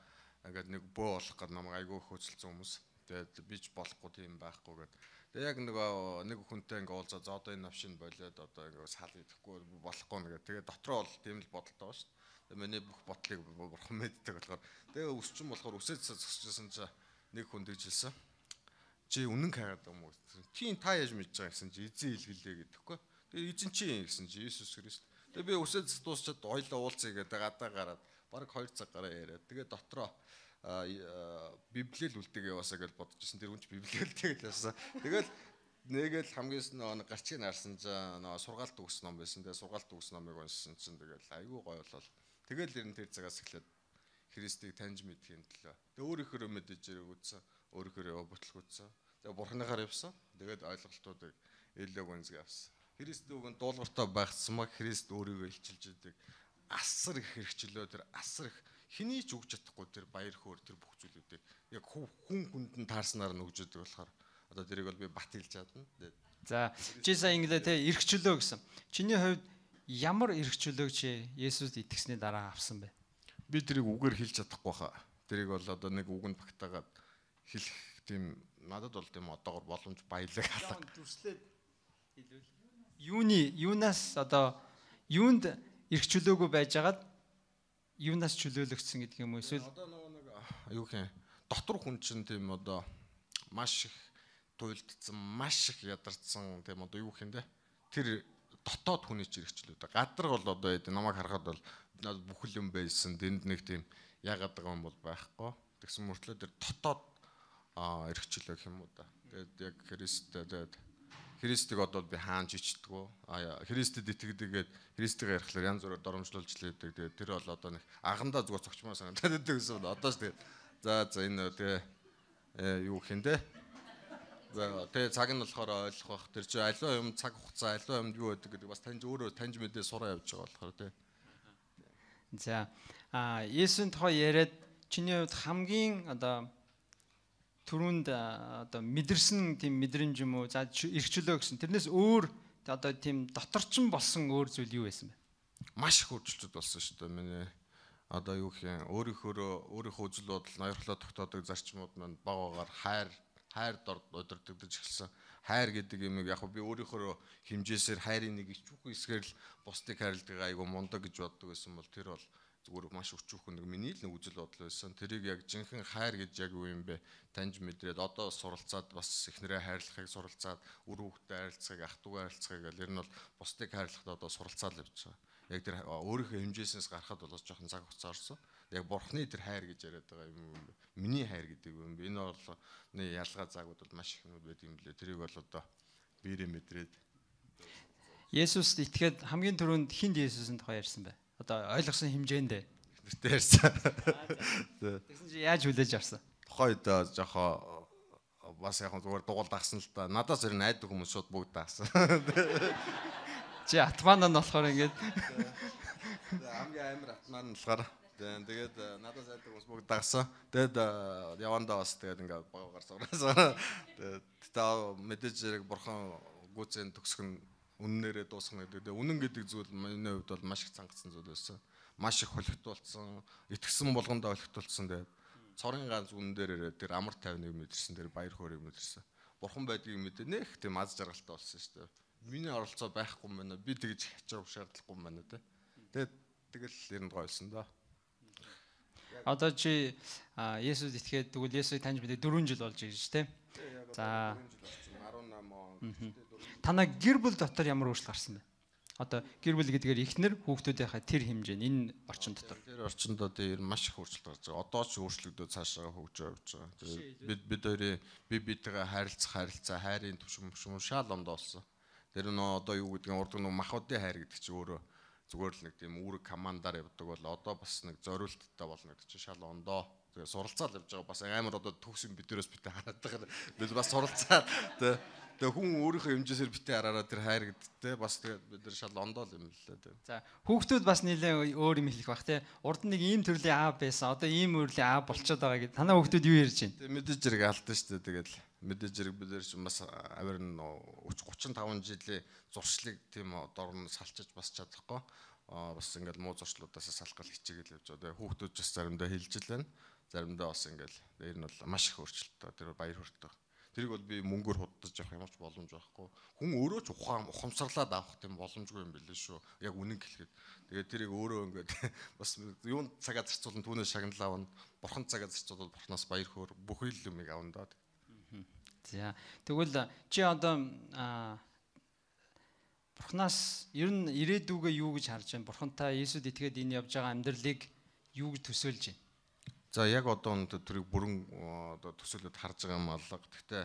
ингээд нэг бөө болох гэдэг намайг айгүй хөөцөлсөн хүмүүс. Тэгээд би ч болохгүй тийм байхгүй гэдэг. Тэгээд яг нөгөө нэг хүнтэй ингээд уулзаа за одоо энэ навшинд болоод одоо ингээд сал идэхгүй болохгүй нэгээ. Тэгээд дотроо бол тийм л бодолтой байна шүү дээ миний бүх бодлыг бурхан мэддэг болохоор тэгээ өсчин болохоор өсөөд зогсчихсан чи нэг хүн дэжилсэн. Чи үнэн хаагаад юм уу? Чи та яаж мэдж байгаа гэсэн чи эзэн илгэлээ гэдэггүй. Тэгээ эзэн чи гэсэн чи Иесус Христ. Тэгээ би өсөөд дуусчаад ойлоо уулзъя гэдэг гадаа гараад баг 2 цаг гараа яриад тэгээ дотроо библиэл үлдэг яваасаа гэж бодчихсон. Тэр хүн чи библиэлтэй л яасан. Тэгэл нэгэл хамгийн нэг гарчиг нарсан чинь сургаалт өгс ном байсан. Тэгээ сургаалт өгс номыг уншсан чинь тэгэл айгүй гоё болол Тэгэл ер нь тэр цагаас эхлээд Христийг таньж мэдхийн төлөө. Тэгээ өөрөөхөө мэдэж ирэх үтсэн, өөрөөхөө бутлах үтсэн. Тэгээ бурхныгаар явсан. Тэгээд ойлголтуудыг илүү гүнзгий авсан. Христ үг нь дуулууртай байхсан маг Христ өөрийгөө илчилж идэг асар их хэрэгчлөө тэр асар их хэний ч өгч чадахгүй тэр баяр хөөр тэр бүх зүйлүүдийг яг хүн хүнд нь таарснаар нь өгч өгдөг болохоор одоо тэрийг бол би бат хэлж чадна. За чи сайн инглээ те эрхчлөө гэсэн. Чиний хувьд ямар эргчлөөч Есүст итгэсний дараа авсан бэ? Би тэрийг үгээр хэлж чадахгүй хаа. Тэрийг бол одоо нэг үгэнд багтаагаад хэлэх тийм надад бол тийм одоогор боломж баялаг алга. Дүрслээд хэлвэл юуны юунаас одоо юунд эргчлөөгүй байжгаад юунаас чөлөөлөгдсөн гэдэг юм уу? Эсвэл одоо нөгөө нэг юу гэх юм дотор хүн чинь тийм одоо маш их туйлдсан, маш их ядарсан тийм одоо юу гэх юм бэ? Тэр дотоод хүний чирэгчлүүд гадар бол одоо яа гэдэг намайг харахад бол бүхэл юм байсан тэнд нэг тийм ягаад байгаа юм бол байхгүй тэгсэн мөртлөө тэр дотоод эрхчлөө гэх юм уу да тэгээд яг христ тэгээд христийг одоо би хаан жичдгүү христэд итгэдэггээд христийг ярихлаар янз бүрээр доромжлуулж лээдэг тэгээд тэр бол одоо нэг анхандаа зүгээр цогчмоо санагдаад байсан одоо ч тэгээд за за энэ тэгээ юу гэх юм те Тэгээ цаг нь болохоор ойлгох бах. Тэр чинь аливаа юм цаг хугацаа, аливаа юмд юу байдаг гэдэг бас таньж өөрөө таньж мэдээ сураа явж байгаа болохоор тий. За а Есүс тоо яриад чиний хувьд хамгийн одоо түрүүнд одоо мэдэрсэн тийм мэдрэмж юм уу? За ирчлөө гэсэн. Тэрнээс өөр одоо тийм доторч нь болсон өөр зүйл юу байсан бэ? Маш их өөрчлөлт болсон шүү дээ. Миний одоо юу гэх юм өөрийнхөө өөрийнхөө үзэл бодол, ноёрхлоо тогтоодог зарчмууд маань баг агаар хайр хайр удирдахдаж эхэлсэн. Хайр гэдэг юм яг би өөрийнхөө хэмжээсээр хайрын нэг ичүүхэн хэсгээр л бусдыг харилдаг айгу мундаг гэж боддог байсан бол тэр бол зүгээр маш өчүүхэн нэг миний л нэг үжил бодол байсан. Тэрийг яг жинхэнэ хайр гэж яг юу юм бэ? Таньж мэдрээд одоо суралцаад бас эхнэрээ хайрлахыг суралцаад, үр хүүхдэд харилцахыг, ах дүүгээ харилцахыг гэл ер нь бол бусдыг хайрлахад одоо суралцаад л явж байгаа. Яг тэр өөрийнхөө хэмжээснээс гарахад бол жоохон цаг хугацаа орсон яг бурхны тэр хайр гэж яриад байгаа юм юм. Миний хайр гэдэг юм. Энэ бол ялгаа заагууд бол маш их нүд байдаг юм лээ. Тэрийг бол одоо биерэ мэдрээд Есүст итгээд хамгийн түрүүнд хинд Есүсэнд хоёрсан бай. Одоо ойлгосон хэмжээндээ нэртэй ярьсан. Тэгсэн чи яаж хүлээж авсан? Тухайн үед жоохоо бас яг зүгээр дугуул дагсан л да. Надаас ер нь айдаг хүмүүс шууд бүгд дагсан. Чи атманаа нь болохоор ингээд хамгийн амар атман нь болохоор Тийм тэгээд э, надад сайдаг бас бүгд дагсан. Тэгээд явандаа бас тэгээд ингээд бага гарсараасаа. Тэгээд та мэдээж зэрэг бурхан гүцэн төгсөх нь үннээрээ дуусгах гэдэг. Тэгээд үнэн гэдэг зүйл миний хувьд бол маш их цангацсан зүйл байсан. Маш их холигтуулсан, итгэсэн болгондоо холигтуулсан тэгээд цорын ганц үнэн дээр тэр амар тайвныг мэдэрсэн, тэр баяр хөөргийг мэдэрсэн. Бурхан байдгийг мэдээ нэх тийм аз жаргалтай болсон шүү дээ. Миний оролцоо байхгүй юм байна. Би тэгж хачаа шаардлахгүй юм байна те. Тэгээд тэгэл ер нь гойлсон доо. Одоо чи Есүс итгээд тэгвэл Есүсийг таньж мэдээ 4 жил болж байгаа шүү дээ. За 18 Танаа гэр бүл дотор ямар өөрчлөлт гарсан бэ? Одоо гэр бүл гэдгээр эхнэр хүүхдүүдийнхээ тэр хэмжээ энэ орчин дотор. Тэр орчинд одоо ер нь маш их өөрчлөлт гарч байгаа. Одоо ч өөрчлөгдөж цаашаа хөгжөө явж байгаа. Тэгээд бид бид хоёрын бие биетэйгээ харилцах харилцаа хайрын түвшин шал омд олсон. Тэр нөө одоо юу гэдэг нь урд нь махуудын хайр гэдэг чинь өөрөө зүгээр л нэг тийм үүрэг командаар явдаг бол одоо бас нэг зориулттай болно гэдэг чинь шал ондоо тэгээ суралцаал явж байгаа бас амар одоо төгс юм биднээс битээ хараад байгаа. Бид бас суралцаад тэгээ Тэгээ хүн өөрийнхөө хэмжээсээр битээ хараараа тэр хайр гэдэгтэй бас тэгээд бид нар шал ондоо юм л лээ тийм. За хүүхдүүд бас нэлээ өөр юм хэлэх бах тийм. Урд нь нэг ийм төрлийн аа байсан. Одоо ийм өөрлийн аа болчиход байгаа гэдэг. Танаа хүүхдүүд юу ярьж байна? Тийм мэдээж зэрэг алдсан шүү дээ тэгээд мэдээж зэрэг бид нар бас авир нь 35 жилийн зуршлыг тийм дор нь салчиж бас чадахгүй. Аа бас ингээд муу зуршлуудаас салгал хичээгэл явж байгаа. Хүүхдүүд ч бас заримдаа хэлж л байна. Заримдаа бас ингээд ер нь бол маш их өөрчлөлтөө тэр баяр хүртээ Тэрийг бол би мөнгөөр худалдаж авах ямар ч боломж байхгүй. Хүн өөрөө ч ухаан ухамсарлаад авах гэм боломжгүй юм билээ шүү. Яг үнэн хэлэхэд. Тэгээд тэрийг өөрөө ингээд бас юун цагаа зарцуулан түүнээ шагналаа авна. Бурхан цагаа зарцуулаад бурханаас баяр хөөр бүхий л юмыг авна даа. За тэгвэл чи одоо Бурханаас ер нь ирээдүгээ юу гэж харж байна? Бурхантай Есүд итгээд энэ явж байгаа амьдралыг юу гэж төсөөлж байна? За яг одоо өнөдөр тэрийг бүрэн одоо төсөөлөд харж байгаа юм алга. Гэхдээ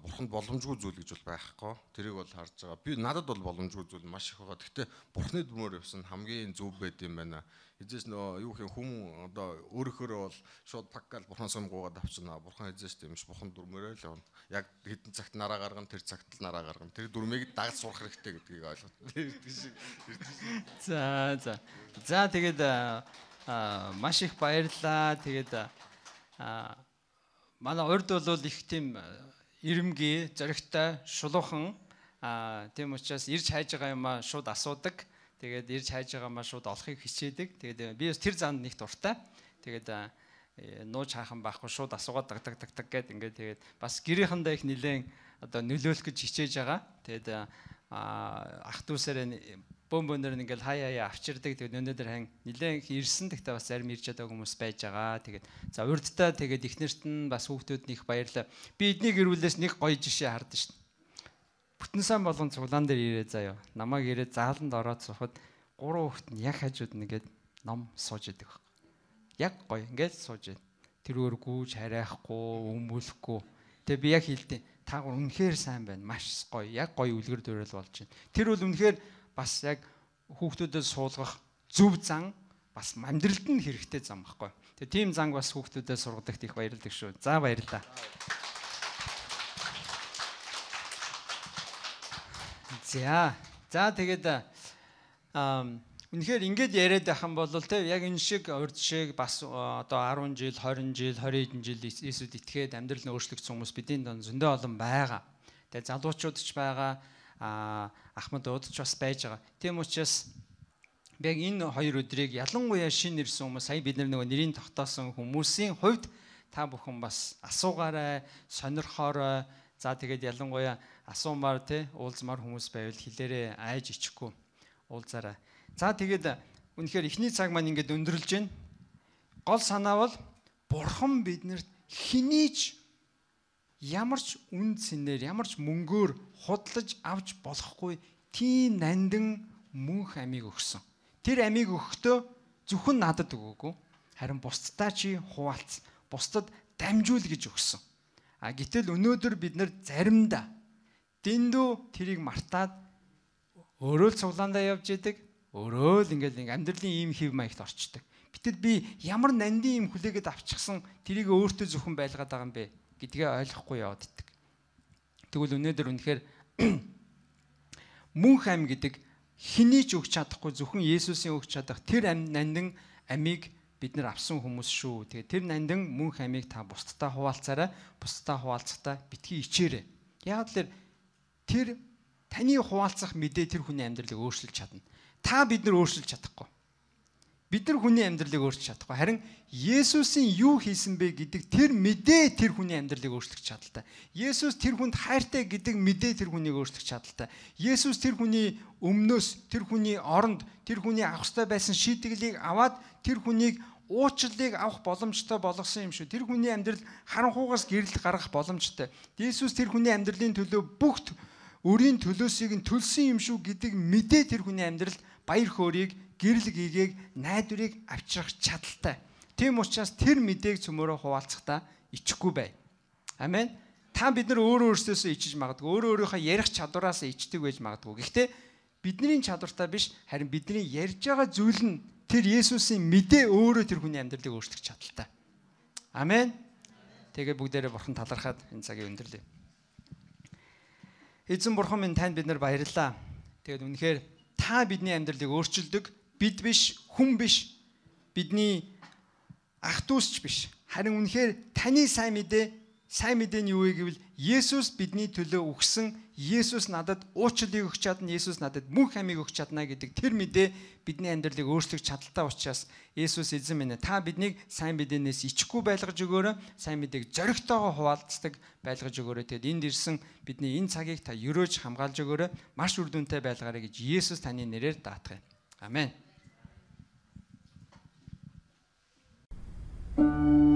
бурханд боломжгүй зүйл гэж бол байхгүй. Тэрийг бол харж байгаа. Би надад бол боломжгүй зүйл маш их байгаа. Гэхдээ бурхны дүрмээр явсан хамгийн зөв байд юм байна. Эзэс нөө юу хин хүм одоо өөрөөхөө бол шууд паккал бурхан сум гуугаад авчна. Бурхан эзэс тиймш бурхан дүрмээрээ л явна. Яг хэдэн цагт нараа гаргана, тэр цагт л нараа гаргана. Тэр дүрмийг дагаж сурах хэрэгтэй гэдгийг ойлгот. За за. За тэгээд маш их баярлаа. Тэгээд манай урд бол их тийм ирэмгий, зоригтой, шулуухан тийм учраас ирж хайж байгаа юмаа шууд асуудаг. Тэгээд ирж хайж байгаа юмаа шууд олохыг хичээдэг. Тэгээд би бас тэр занд нэг дуртай. Тэгээд э, нууж хаахан байхгүй шууд асуугаад дагдаг дагдаг гэд ингээд тэгээд бас гэрийнхэндээ их нилээн одоо нөлөөлөх гэж хичээж байгаа. Тэгээд ах дүүсээрээ бөмбөнөр нь ингээл хаяа яа авчирдаг. Тэгээд өнөөдөр хан нилээн ирсэн тэгтээ бас зарим ирж байгааг хүмүүс байж байгаа. Тэгээд за урдтаа тэгээд ихнэрт нь бас хүүхдүүд нь их баярлаа. Би эдний гэрүүлээс нэг гоё жишээ хард шин. Бүтэн сан болгон цуглаан дээр ирээ заяа. Намайг ирээ зааланд ороод суухад гурван хүүхэд нь яг хажууд нэгээд ном сууж идэг баг. Яг гоё ингээл сууж байна. Тэр өргүүж харайхгүй, өмүүлэхгүй. Тэгээ би яг хэлдэг та гур үнэхээр сайн байна. Маш гоё. Яг гоё үлгэр дуурайл болж байна. Тэр бол үнэхээр бас яг хүүхдүүдэд суулгах зөв зан бас мандралд нь хэрэгтэй зам байхгүй. Тэгээ тийм занг бас хүүхдүүдэд сургадагт их баярлдаг шүү. За баярлалаа. За. За тэгээд аа Үнэхээр ингэж яриад байх юм бол те яг энэ шиг урд шиг бас одоо 10 жил, 20 жил, 20 жил Иесуд итгээд амьдрал нь өөрчлөгдсөн хүмүүс бидний донд зөндөө олон байгаа. Тэгээ залуучууд ч байгаа, ахмад удаж бас байж байгаа. Тийм учраас яг энэ хоёр өдрийг ялангуяа шинэ ирсэн хүмүүс сая бид нар нөгөө нэрийн тогтоосон хүмүүсийн хувьд та бүхэн бас асуугаарай, сонирхоорой. За тэгээд ялангуяа асуумаар тий уулзмаар хүмүүс байвал хэлээрээ айж ичихгүй уулзаарай. За тэгээд үнэхээр эхний цаг маань ингээд өндөрлж байна. Гол санаа бол бурхан биднэрт хинийч ямар ч үн цэнээр ямар ч мөнгөөр худлаж авч болохгүй тийм нандин мөнх амийг өгсөн. Тэр амийг өгөхдөө зөвхөн надад өгөөгүй харин бусдаа чи хуваалц бусдад дамжуул гэж өгсөн. А гэтэл өнөөдөр бид нар заримдаа дэндүү тэрийг мартаад өөрөө л цуглаандаа явж идэг өөрөө л ингээл ингээм амьдралын ийм хэв маягт орчдөг. Гэтэл би ямар нандин юм хүлээгээд авчихсан тэрийг өөртөө зөвхөн байлгаад байгаа юм бэ? гэдгээ ойлгохгүй яваад иддик. Тэгвэл өнөөдөр үнэхээр мөнх ам гэдэг хэний ч өгч чадахгүй зөвхөн Есүсийн өгч чадах тэр ам нандин амийг бид нар авсан хүмүүс шүү. Тэгээ тэр нандин мөнх амийг та бусдтай хуваалцаарай. Бусдтай хуваалцахдаа битгий ичээрэй. Яг л тэр таны хуваалцах мэдээ тэр хүний амьдралыг өөрчилж чадна. Та бид нар өөрчилж чадахгүй бид нар хүний амьдралыг өөрчилж чадахгүй. Харин Есүсийн юу хийсэн бэ гэдэг тэр мэдээ тэр хүний амьдралыг өөрчлөх чадaltaа. Есүс тэр хүнд хайртай гэдэг мэдээ тэр хүнийг өөрчлөх чадaltaа. Есүс тэр хүний өмнөөс тэр хүний оронд тэр хүний авах ёстой байсан шийдэглийг аваад тэр хүнийг уучлалыг авах боломжтой болгосон юм шүү. Тэр хүний амьдрал харанхуугаас гэрэл гаргах боломжтой. Есүс тэр хүний амьдралын төлөө бүгд өрийн төлөөсийг нь төлсөн юм шүү гэдэг мэдээ тэр хүний амьдралд баяр хөөргийг гэрлэг игээг найдварыг авчрах чадaltaй. Тийм учраас тэр мөдийг цөмөрөө хуваалцахдаа ичихгүй бай. Амен. Та бид нар өөрөө өөрсдөөсөө ичиж магадгүй, өөрөө өөрийнхөө ярих чадвараас ичдэг байж магадгүй. Гэхдээ бидний чадвартай биш, харин бидний ярьж байгаа зүйл нь тэр Есүсийн мэдээ өөрөө тэр хүний амьдралыг өөрчлөх чадaltaй. Амен. Тэгээ бүгдээрээ бурхан талархаад энэ цагийн өндөрлөө. Эзэн бурхан минь танд бид нар баярлалаа. Тэгээд үнэхээр та бидний амьдралыг өөрчилдөг, бид биш, хүн биш, бидний ах дүүсч биш. Харин үнэхээр таны сайн мэдээ, сайн мэдээ нь юу вэ гэвэл Есүс бидний төлөө өгсөн, Есүс надад уучлалыг өгч чадна, Есүс надад мөнх амийг өгч чадна гэдэг тэр мэдээ бидний амьдралыг өөрчлөх чадaltaа учраас Есүс эзэн минь та биднийг сайн мэдээнээс ичхгүй байлгаж өгөөрэй, сайн мэдээг зоригтойгоо хуваалцдаг байлгаж өгөөрэй. Тэгэд энд ирсэн бидний энэ цагийг та өрөөж хамгаалж өгөөрэй, маш үр дүнтэй байлгаарай гэж Есүс таны нэрээр даатгая. Амен. Thank you.